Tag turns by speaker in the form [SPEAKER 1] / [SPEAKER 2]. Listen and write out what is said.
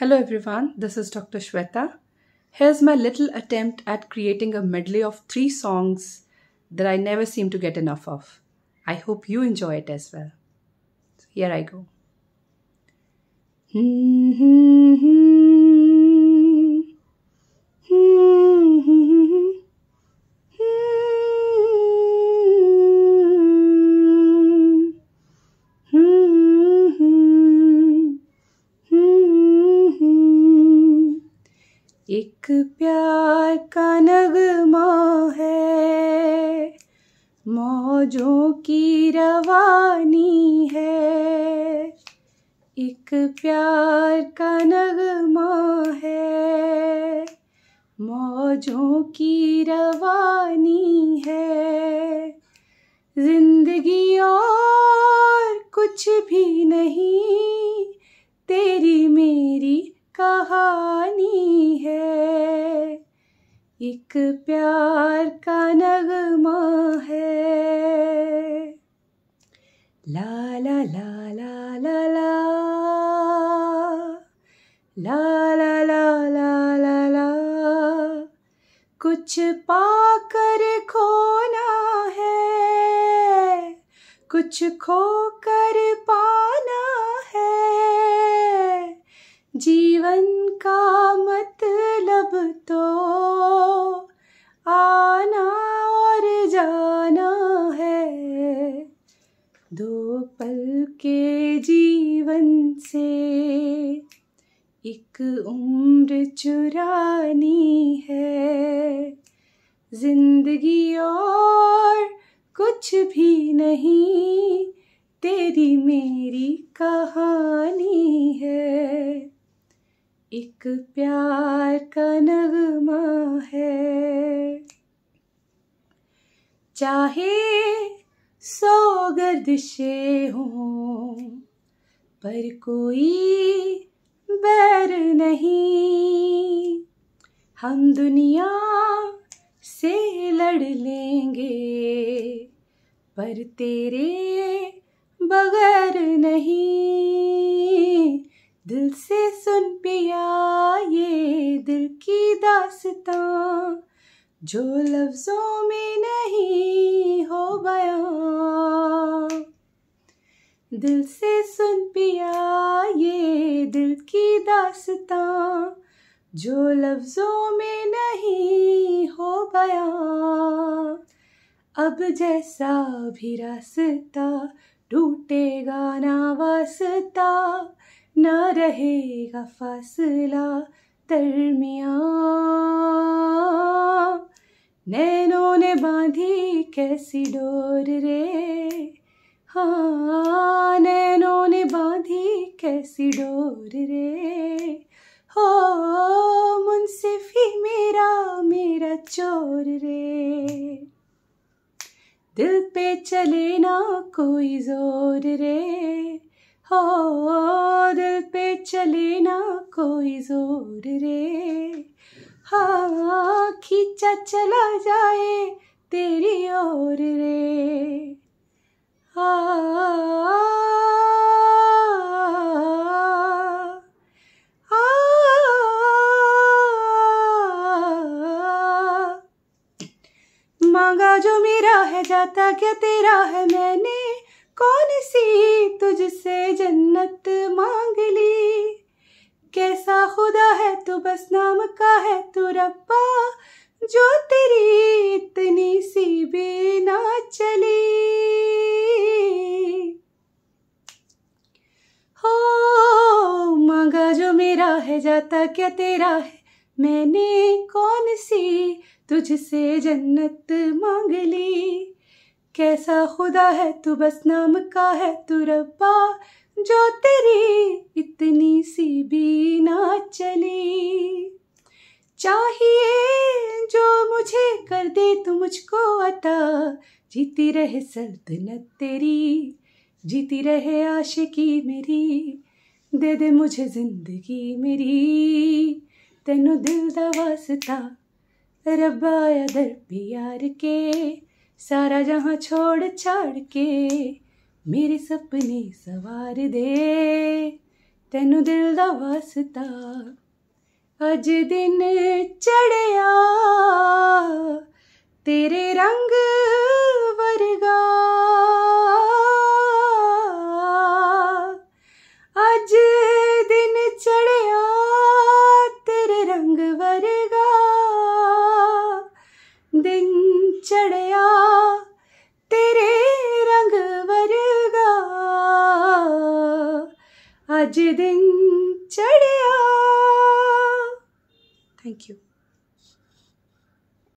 [SPEAKER 1] Hello everyone, this is Dr. Shweta. Here's my little attempt at creating a medley of three songs that I never seem to get enough of. I hope you enjoy it as well. So here I go. Hmm, hmm, hmm, एक प्यार का नगमा है मौजों की रवानी है एक प्यार का नगमा है मौजों की रवानी है जिंदगी और कुछ भी नहीं तेरी मेरी कहानी एक प्यार का नगमा है ला ला ला ला ला ला ला ला ला ला ला ला कुछ पाकर खोना है कुछ खोकर पाना है जीवन एक उम्र चुरानी है जिंदगी और कुछ भी नहीं तेरी मेरी कहानी है एक प्यार का नगमा है चाहे सौ गर्दिशे हों पर कोई बैर नहीं हम दुनिया से लड़ लेंगे पर तेरे बगैर नहीं दिल से सुन पिया ये दिल की दासता जो लफ्ज़ों में दिल से सुन पिया ये दिल की दासता जो लफ्ज़ों में नहीं हो बया अब जैसा भी रास्ता टूटेगा ना वास्ता ना रहेगा फासला दरमिया नैनों ने बांधी कैसी डोर रे हाँ नैनों ने बांधी कैसी डोर रे हो हाँ, मुंसिफी मेरा मेरा चोर रे दिल पे चले ना कोई जोर रे हो हाँ, दिल पे चले ना कोई जोर रे हाँ खींचा चला जाए तेरी ओर रे मांगा जो मेरा है जाता क्या तेरा है मैंने कौन सी तुझसे जन्नत मांग ली कैसा खुदा है तू बस नाम का है तू रब्बा जो तेरी इतनी सी बिना चली है जाता क्या तेरा है मैंने कौन सी तुझसे जन्नत मांग ली कैसा खुदा है तू बस नाम का है तू रब्बा जो तेरी इतनी सी भी ना चली चाहिए जो मुझे कर दे तू मुझको अता जीती रहे सल्तनत तेरी जीती रहे आशिकी मेरी ਦੇ ਦੇ ਮੁਝੇ ਜ਼ਿੰਦਗੀ ਮੇਰੀ ਤੈਨੂੰ ਦਿਲ ਦਾ ਵਾਸਤਾ ਰੱਬਾ ਅਦਰ ਪਿਆਰ ਕੇ ਸਾਰਾ ਜਹਾਂ ਛੋੜ ਛਾੜ ਕੇ ਮੇਰੇ ਸੁਪਨੇ ਸਵਾਰ ਦੇ ਤੈਨੂੰ ਦਿਲ ਦਾ ਵਾਸਤਾ ਅਜ ਦਿਨ ਚੜਿਆ आज दिन चढ़िया थैंक यू